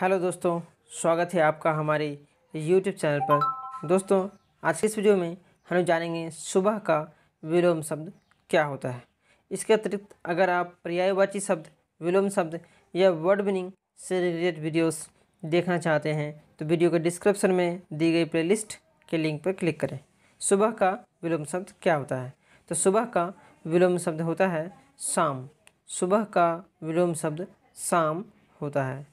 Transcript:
hello दोस्तों स्वागत है आपका हमारे यूट्यूब चैनल पर दोस्तों आज के इस वीडियो में हम जानेंगे सुबह का विलोम शब्द क्या होता है इसके अतिरिक्त अगर आप पर्यायवाची शब्द विलोम शब्द या वर्ड विनिंग से रिलेटेड वीडियोस देखना चाहते हैं तो वीडियो के डिस्क्रिप्शन में दी गई प्ले के लिंक पर क्लिक करें सुबह का विलोम शब्द क्या होता है तो सुबह का विलोम शब्द होता है शाम सुबह का विलोम शब्द शाम होता है